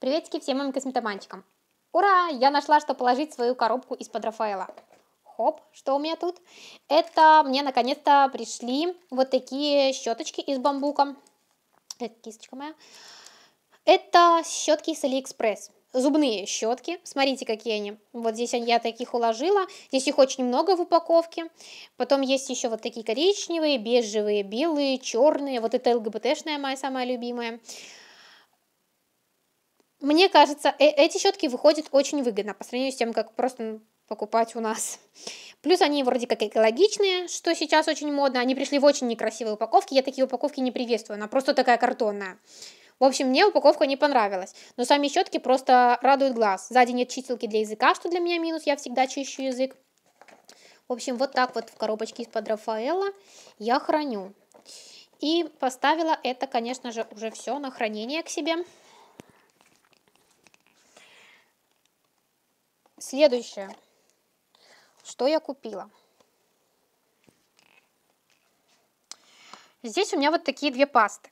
Приветики всем моим косметоманчикам. Ура! Я нашла, что положить свою коробку из-под Рафаэла. Хоп, что у меня тут? Это мне наконец-то пришли вот такие щеточки из бамбука. Это кисточка моя. Это щетки с Алиэкспресс зубные щетки. Смотрите, какие они. Вот здесь я таких уложила. Здесь их очень много в упаковке. Потом есть еще вот такие коричневые, бежевые, белые, черные. Вот это ЛГБТшная моя самая любимая. Мне кажется, э эти щетки выходят очень выгодно по сравнению с тем, как просто ну, покупать у нас. Плюс они вроде как экологичные, что сейчас очень модно. Они пришли в очень некрасивые упаковки. Я такие упаковки не приветствую. Она просто такая картонная. В общем, мне упаковка не понравилась. Но сами щетки просто радуют глаз. Сзади нет чистилки для языка, что для меня минус. Я всегда чищу язык. В общем, вот так вот в коробочке из-под Рафаэла я храню. И поставила это, конечно же, уже все на хранение к себе. Следующее. Что я купила? Здесь у меня вот такие две пасты.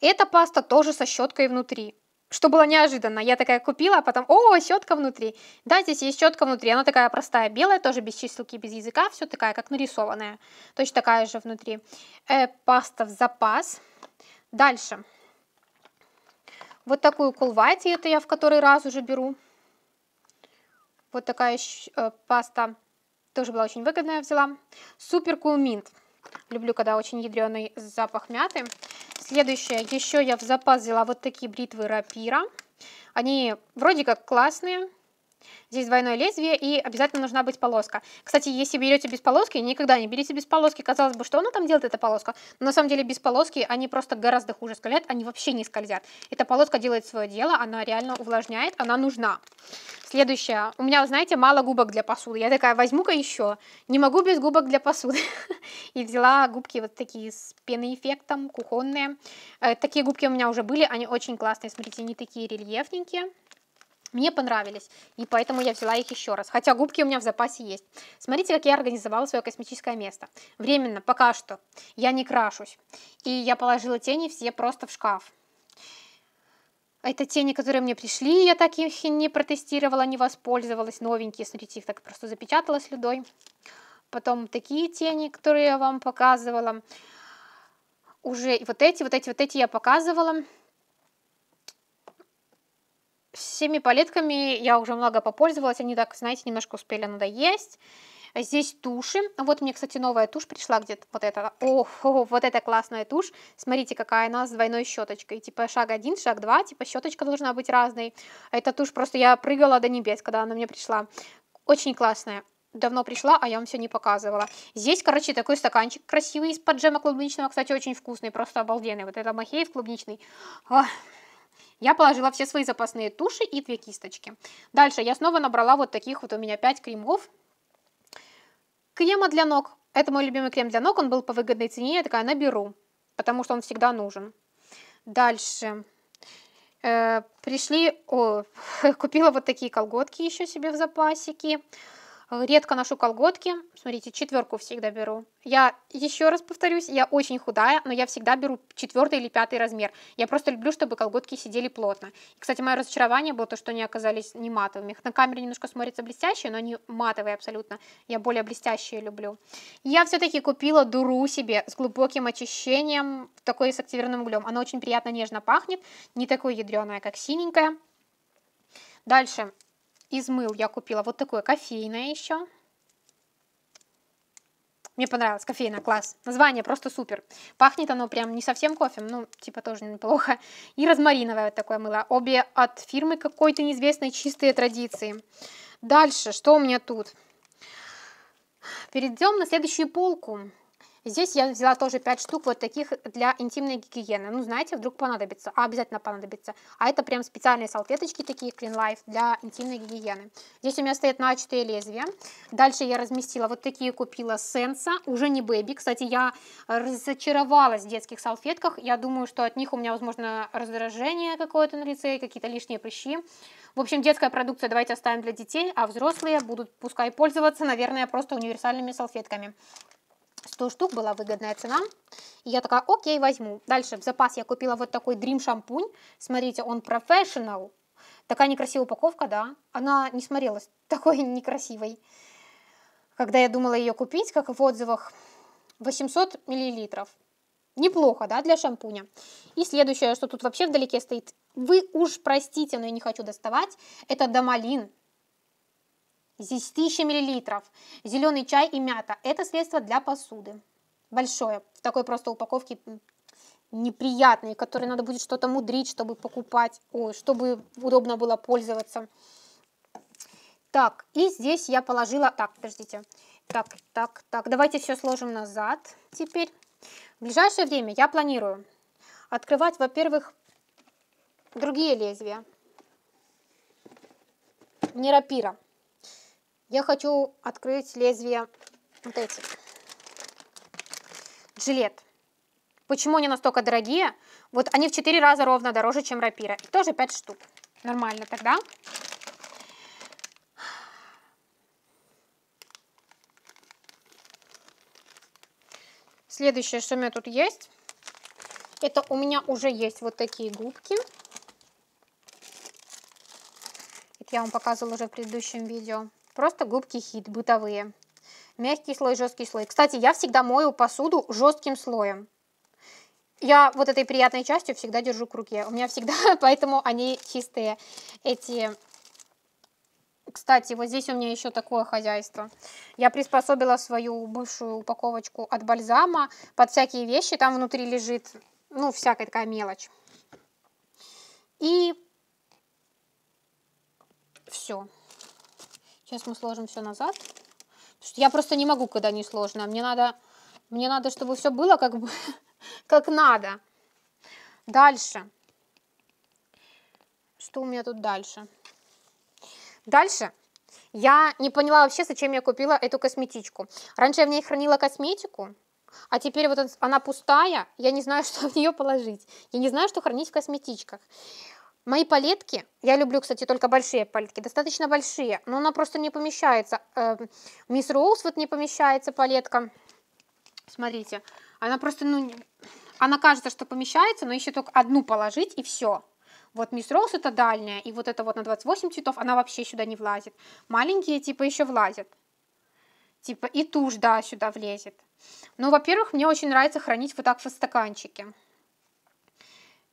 Эта паста тоже со щеткой внутри. Что было неожиданно. Я такая купила, а потом, о, щетка внутри. Да, здесь есть щетка внутри. Она такая простая, белая, тоже без чиселки, без языка. Все такая, как нарисованная. Точно такая же внутри. Э, паста в запас. Дальше. Вот такую кулвати, это я в который раз уже беру. Вот такая э, паста тоже была очень выгодная, взяла. Супер Cool Mint. Люблю, когда очень ядреный запах мяты. Следующее, еще я в запас взяла вот такие бритвы рапира. Они вроде как классные, Здесь двойное лезвие и обязательно нужна быть полоска. Кстати, если берете без полоски, никогда не берите без полоски. Казалось бы, что она там делает, эта полоска? Но на самом деле без полоски они просто гораздо хуже скользят, они вообще не скользят. Эта полоска делает свое дело, она реально увлажняет, она нужна. Следующая. У меня, знаете, мало губок для посуды. Я такая, возьму-ка еще. Не могу без губок для посуды. И взяла губки вот такие с пеноэффектом, кухонные. Э, такие губки у меня уже были, они очень классные. Смотрите, они такие рельефненькие. Мне понравились, и поэтому я взяла их еще раз. Хотя губки у меня в запасе есть. Смотрите, как я организовала свое косметическое место. Временно, пока что. Я не крашусь. И я положила тени все просто в шкаф. Это тени, которые мне пришли, я так их и не протестировала, не воспользовалась. Новенькие, смотрите, их так просто запечатала слюдой. Потом такие тени, которые я вам показывала. Уже вот эти, вот эти, вот эти я показывала всеми палетками я уже много попользовалась, они так, знаете, немножко успели надоесть. Здесь туши. Вот мне, кстати, новая тушь пришла где-то. Вот эта. О, о, вот эта классная тушь. Смотрите, какая она с двойной щеточкой. Типа шаг один, шаг два. Типа щеточка должна быть разной. Эта тушь просто я прыгала до небес, когда она мне пришла. Очень классная. Давно пришла, а я вам все не показывала. Здесь, короче, такой стаканчик красивый из-под джема клубничного. Кстати, очень вкусный, просто обалденный. Вот это махеев клубничный. Ох. Я положила все свои запасные туши и две кисточки. Дальше я снова набрала вот таких вот у меня 5 кремов. Крема для ног. Это мой любимый крем для ног, он был по выгодной цене, я такая наберу, потому что он всегда нужен. Дальше. Э, пришли, о, купила вот такие колготки еще себе в запасике. Редко ношу колготки. Смотрите, четверку всегда беру. Я, еще раз повторюсь, я очень худая, но я всегда беру четвертый или пятый размер. Я просто люблю, чтобы колготки сидели плотно. И, кстати, мое разочарование было то, что они оказались не матовыми. На камере немножко смотрятся блестящие, но они матовые абсолютно. Я более блестящие люблю. Я все-таки купила дуру себе с глубоким очищением, такой с активированным углем. Она очень приятно нежно пахнет, не такой ядреная, как синенькая. Дальше. Из мыл я купила вот такое кофейное еще. Мне понравилось, кофейное, класс. Название просто супер. Пахнет оно прям не совсем кофе, ну, типа тоже неплохо. И розмариновое вот такое мыло. Обе от фирмы какой-то неизвестной чистые традиции. Дальше, что у меня тут? Перейдем на следующую полку. Здесь я взяла тоже 5 штук вот таких для интимной гигиены. Ну, знаете, вдруг понадобится, а обязательно понадобится. А это прям специальные салфеточки такие, Clean Life, для интимной гигиены. Здесь у меня стоит на 4 лезвия. Дальше я разместила, вот такие купила Сенса, уже не Baby. Кстати, я разочаровалась в детских салфетках. Я думаю, что от них у меня, возможно, раздражение какое-то на лице, какие-то лишние прыщи. В общем, детская продукция давайте оставим для детей, а взрослые будут пускай пользоваться, наверное, просто универсальными салфетками. 100 штук была выгодная цена. И я такая, окей, возьму. Дальше в запас я купила вот такой Dream шампунь. Смотрите, он professional. Такая некрасивая упаковка, да. Она не смотрелась такой некрасивой. Когда я думала ее купить, как в отзывах, 800 миллилитров. Неплохо, да, для шампуня. И следующее, что тут вообще вдалеке стоит, вы уж простите, но я не хочу доставать, это Домалин. Здесь 1000 мл. Зеленый чай и мята. Это средство для посуды. Большое. В такой просто упаковке неприятные, которые надо будет что-то мудрить, чтобы покупать, ой, чтобы удобно было пользоваться. Так, и здесь я положила... Так, подождите. Так, так, так. Давайте все сложим назад теперь. В ближайшее время я планирую открывать, во-первых, другие лезвия. Не рапира. Я хочу открыть лезвие вот эти. Жилет. Почему они настолько дорогие? Вот они в 4 раза ровно дороже, чем рапира. И тоже 5 штук. Нормально тогда. Следующее, что у меня тут есть, это у меня уже есть вот такие губки. Это я вам показывала уже в предыдущем видео. Просто губки хит бытовые. Мягкий слой, жесткий слой. Кстати, я всегда мою посуду жестким слоем. Я вот этой приятной частью всегда держу к руке. У меня всегда, поэтому они чистые, эти кстати, вот здесь у меня еще такое хозяйство. Я приспособила свою бывшую упаковочку от бальзама под всякие вещи. Там внутри лежит, ну, всякая такая мелочь. И все. Сейчас мы сложим все назад. Я просто не могу, когда не сложно. Мне надо, мне надо, чтобы все было как, бы, как надо. Дальше. Что у меня тут дальше? Дальше. Я не поняла вообще, зачем я купила эту косметичку. Раньше я в ней хранила косметику, а теперь вот она пустая, я не знаю, что в нее положить. Я не знаю, что хранить в косметичках. Мои палетки, я люблю, кстати, только большие палетки, достаточно большие, но она просто не помещается. Эм, мисс Роуз вот не помещается палетка. Смотрите, она просто, ну, она кажется, что помещается, но еще только одну положить и все. Вот Мисс Роуз это дальняя, и вот это вот на 28 цветов, она вообще сюда не влазит. Маленькие типа еще влазят. Типа и тушь, да, сюда влезет. Ну, во-первых, мне очень нравится хранить вот так в стаканчике.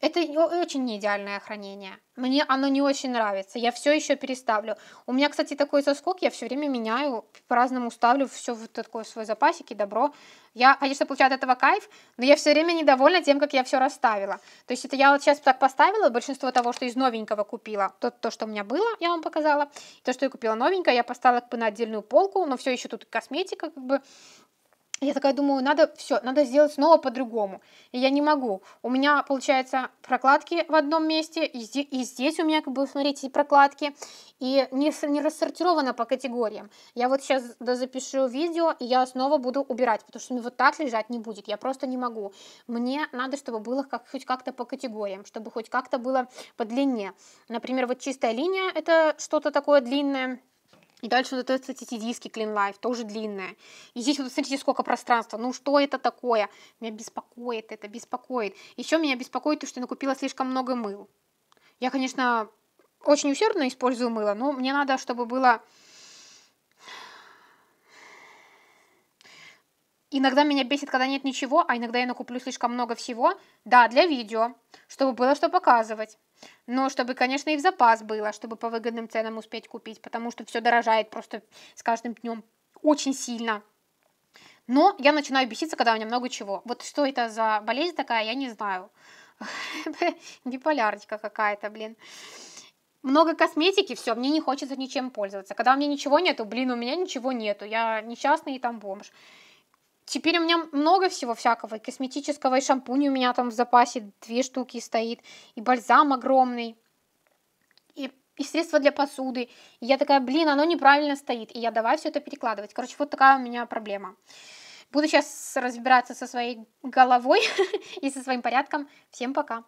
Это очень не идеальное хранение. Мне оно не очень нравится. Я все еще переставлю. У меня, кстати, такой соскок, я все время меняю, по-разному ставлю все вот такое свой запасик и добро. Я, конечно, а получаю от этого кайф, но я все время недовольна тем, как я все расставила. То есть это я вот сейчас так поставила, большинство того, что из новенького купила, то, то что у меня было, я вам показала, то, что я купила новенькое, я поставила как бы на отдельную полку, но все еще тут косметика как бы я такая думаю, надо все, надо сделать снова по-другому. И я не могу. У меня, получается, прокладки в одном месте, и, здесь, и здесь у меня, как бы, смотрите, прокладки, и не, не рассортировано по категориям. Я вот сейчас запишу видео, и я снова буду убирать, потому что ну, вот так лежать не будет, я просто не могу. Мне надо, чтобы было как, хоть как-то по категориям, чтобы хоть как-то было по длине. Например, вот чистая линия, это что-то такое длинное, и дальше вот это, кстати, диски Clean Life, тоже длинная. И здесь вот смотрите, сколько пространства. Ну что это такое? Меня беспокоит это, беспокоит. Еще меня беспокоит то, что я накупила слишком много мыл. Я, конечно, очень усердно использую мыло, но мне надо, чтобы было... Иногда меня бесит, когда нет ничего, а иногда я накуплю слишком много всего. Да, для видео, чтобы было что показывать но чтобы, конечно, и в запас было, чтобы по выгодным ценам успеть купить, потому что все дорожает просто с каждым днем очень сильно. Но я начинаю беситься, когда у меня много чего. Вот что это за болезнь такая, я не знаю. Биполярочка какая-то, блин. Много косметики, все, мне не хочется ничем пользоваться. Когда у меня ничего нету, блин, у меня ничего нету, я несчастный и там бомж. Теперь у меня много всего всякого, и косметического, и шампунь у меня там в запасе, две штуки стоит, и бальзам огромный, и, и средства для посуды. И я такая, блин, оно неправильно стоит, и я давай все это перекладывать. Короче, вот такая у меня проблема. Буду сейчас разбираться со своей головой и со своим порядком. Всем пока!